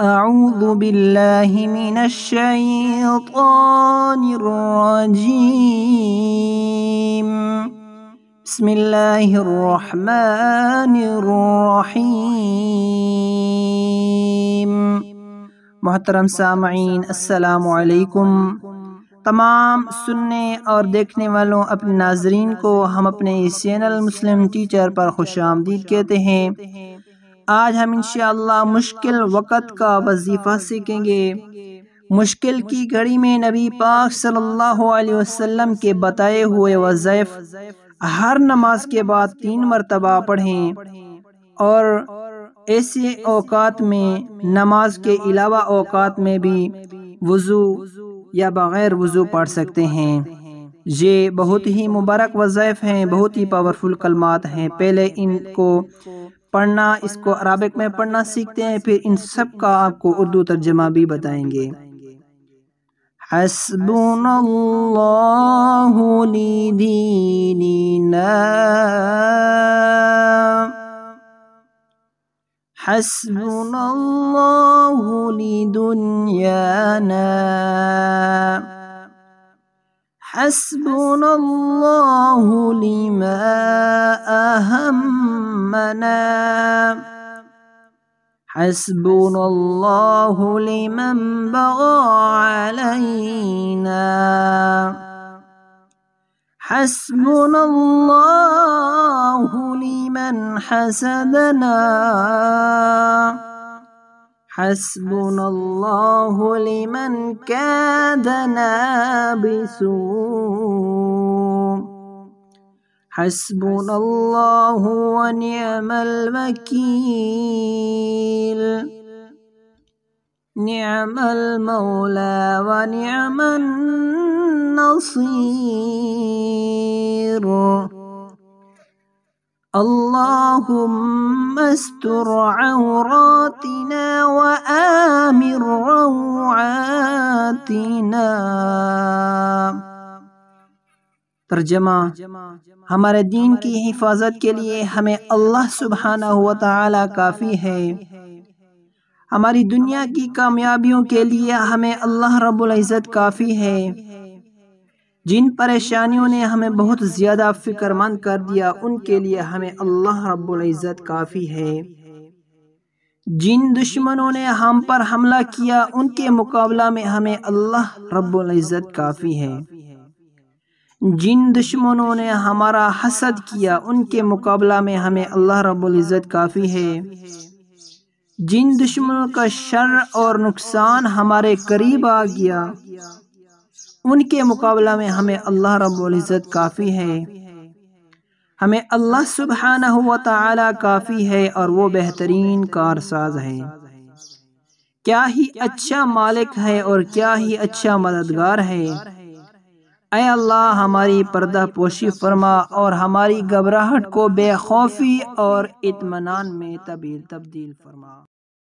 من بسم الرحمن الرحیم محترم سامعین السلام علیکم تمام سننے اور دیکھنے والوں اپنے ناظرین کو ہم اپنے اس چینل مسلم ٹیچر پر خوش آمدید کہتے ہیں آج ہم انشاءاللہ مشکل وقت کا وظیفہ سیکھیں گے مشکل کی گھڑی میں نبی پاک صلی اللہ علیہ وسلم کے بتائے ہوئے وظیف ہر نماز کے بعد تین مرتبہ پڑھیں اور ایسے اوقات میں نماز کے علاوہ اوقات میں بھی وضو یا بغیر وضو پڑھ سکتے ہیں یہ بہت ہی مبارک وظائف ہیں بہت ہی پاورفل کلمات ہیں پہلے ان کو پڑھنا اس کو عربک میں پڑھنا سیکھتے ہیں پھر ان سب کا آپ کو اردو ترجمہ بھی بتائیں گے اللہ لدیننا حسبنا اللہ لدنیانا حسبنا اللہ لما اہم منام حسبنا الله لمن بغى علينا حسبنا الله لمن حسدنا حسبنا الله لمن كادنا بسوء حسبنا الله ونعم الوكيل نعم المولى ونعم النصير اللهم استر عوراتنا وآمن روعاتنا ترجمہ ہمارے دین کی حفاظت کے لیے ہمیں اللہ سبحانہ ہوا تعالیٰ کافی ہے ہماری دنیا کی کامیابیوں کے لیے ہمیں اللہ رب العزت کافی ہے جن پریشانیوں نے ہمیں بہت زیادہ فکر مند کر دیا ان کے لیے ہمیں اللہ رب العزت کافی ہے جن دشمنوں نے ہم پر حملہ کیا ان کے مقابلہ میں ہمیں اللہ رب العزت کافی ہے جن دشمنوں نے ہمارا حسد کیا ان کے مقابلہ میں ہمیں اللہ رب العزت کافی ہے جن دشمنوں کا شر اور نقصان ہمارے قریب آ گیا ان کے مقابلہ میں ہمیں اللہ رب العزت کافی ہے ہمیں اللہ سبحانہ ہوا تعالی کافی ہے اور وہ بہترین کار ساز ہے کیا ہی اچھا مالک ہے اور کیا ہی اچھا مددگار ہے اے اللہ ہماری پردہ پوشی فرما اور ہماری گھبراہٹ کو بے خوفی اور اطمینان میں تبدیل تبدیل فرما